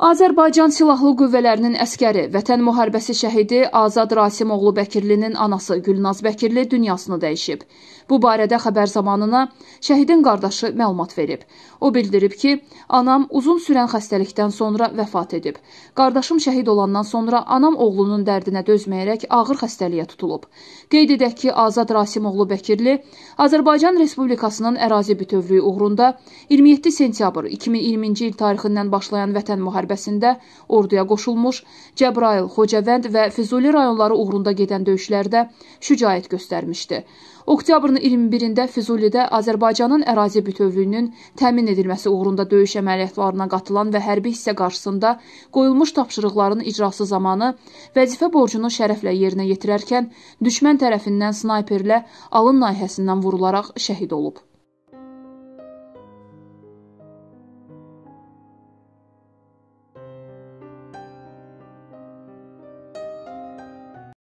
Azərbaycan Silahlı Qüvvələrinin əskəri, Vətən müharibəsi şəhidi Azad Rasimoğlu Bəkirlinin anası Gülnaz Bəkirli dünyasını dəyişib. Bu barədə xəbər zamanına şəhidin qardaşı məlumat verib. O bildirib ki, anam uzun sürən xəstəlikdən sonra vəfat edib. Qardaşım şəhid olandan sonra anam oğlunun dərdinə dözməyərək ağır xəstəliyə tutulub. Qeyd edək ki, Azad Rasimoğlu Bəkirli Azərbaycan Respublikasının ərazi bütövlüyü uğrunda 27 sentyabr 2020-ci il tarixindən başlayan Vətən müharibəsi müharibəsində orduya qoşulmuş, Cəbrayıl, Xocavənd və Füzuli rayonları uğrunda gedən döyüşlərdə şücaət göstərmişdi. Oktyabrın 21-də Füzulidə Azərbaycanın ərazi bütövlüyünün təmin edilməsi uğrunda döyüş əməliyyatlarına qatılan və hərbi hissə qarşısında qoyulmuş tapşırıqların icrası zamanı vəzifə borcunu şərəflə yerinə yetirərkən düşmən tərəfindən snayperlə alın nahiyəsindən vurularaq şəhid olub.